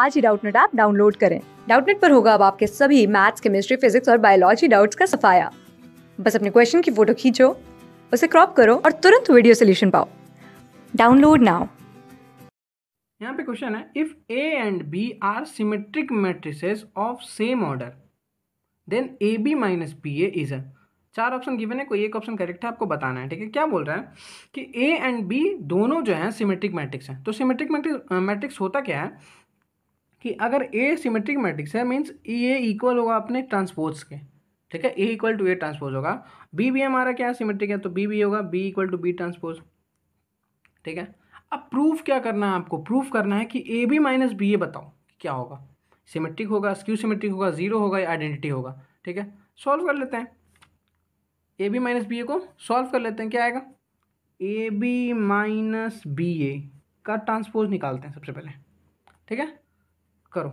आज ही Doubtnut app download करें डाउटनेट पर होगा अब आपके सभी मैथ्स केमिस्ट्री फिजिक्स और बायोलॉजी डाउट्स का सफाया बस अपने क्वेश्चन की फोटो खींचो उसे क्रॉप करो और तुरंत वीडियो सोल्यूशन पाओ डाउनलोड नाउ यहाँ पे क्वेश्चन है if A and B are symmetric matrices of same order then A B minus B A is चार ऑप्शन गिवन है कोई एक ऑप्शन करेक्ट है आपको बताना है ठीक है क्या बोल रहा है कि ए एंड बी दोनों जो है सिमेट्रिक मैट्रिक्स हैं तो सिमेट्रिक मैट्रिक्स होता क्या है कि अगर ए सिमेट्रिक मैट्रिक्स है मीन्स ए इक्वल होगा अपने ट्रांसपोज के ठीक है A equal to A transpose होगा बी बी हमारा क्या सिमेट्रिक है तो बी बी होगा B equal to B transpose ठीक है अब प्रूफ क्या करना है आपको प्रूफ करना है कि A B minus B A बताओ क्या होगा सिमेट्रिक होगा स्क्यू सिमेट्रिक होगा जीरो होगा या आइडेंटिटी होगा ठीक है सॉल्व कर लेते हैं A B minus B A को सॉल्व कर लेते हैं क्या आएगा A B minus B A का ट्रांसपोज निकालते हैं सबसे पहले ठीक है करो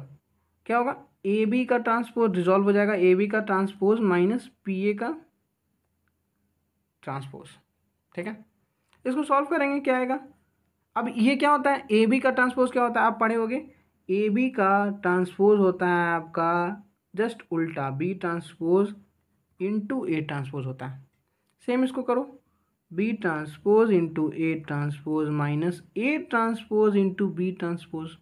क्या होगा ए बी का ट्रांसपोज रिजॉल्व हो जाएगा ए बी का ट्रांसपोज माइनस पी ए का ट्रांसपोज ठीक है इसको सॉल्व करेंगे क्या आएगा अब ये क्या होता है ए बी का ट्रांसपोज क्या होता है आप पढ़े होगे ए बी का ट्रांसपोज होता है आपका जस्ट उल्टा B transpose into A transpose होता है सेम इसको करो B transpose into A transpose minus A transpose into B transpose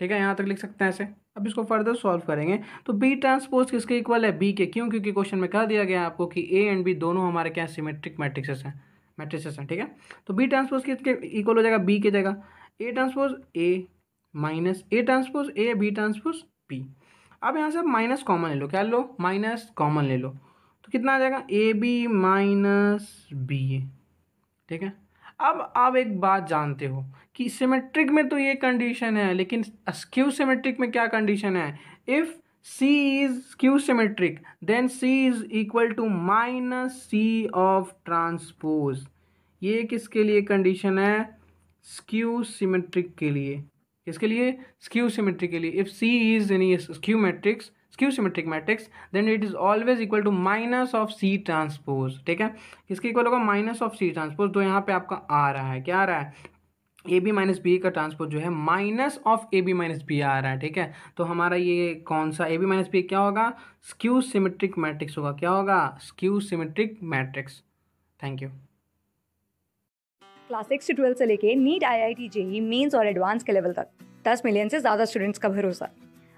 ठीक है यहाँ तक लिख सकते हैं ऐसे अब इसको फर्दर सॉल्व करेंगे तो बी ट्रांसपोज किसके इक्वल है बी के क्यों क्योंकि क्वेश्चन में कह दिया गया आपको कि ए एंड बी दोनों हमारे क्या सिमेट्रिक मैट्रिक्स हैं मैट्रिक्स हैं ठीक है तो बी ट्रांसपोज किसके इक्वल हो जाएगा बी के जगह A transpose A minus A transpose A B transpose B अब यहाँ से माइनस कॉमन ले लो क्या लो माइनस कॉमन ले लो तो कितना आ जाएगा ए बी माइनस बी ठीक है अब आप एक बात जानते हो कि सिमेट्रिक में तो ये कंडीशन है लेकिन स्क्यू सिमेट्रिक में क्या कंडीशन है if C is skew symmetric then C is equal to minus C of transpose ये किसके लिए कंडीशन है स्क्यू सिमेट्रिक के लिए किसके लिए स्क्यू सिमेट्रिक के लिए इफ़ सी इज यानी skew matrix skew symmetric matrix then it is always equal to minus of C transpose ठीक है किसके इक्वल होगा माइनस ऑफ सी ट्रांसपोज तो यहाँ पे आपका आ रहा है क्या आ रहा है ए बी माइनस बी का ट्रांसपोज जो है minus of A B minus B आ रहा है ठीक है तो हमारा ये कौन सा ए बी माइनस बी क्या होगा स्क्यू सिमेट्रिक मैट्रिक्स होगा क्या होगा skew symmetric matrix thank you class six से ट्वेल्थ से लेके NEET I I T JEE mains और एडवांस के लेवल तक दस मिलियन से ज़्यादा स्टूडेंट्स का भरोसा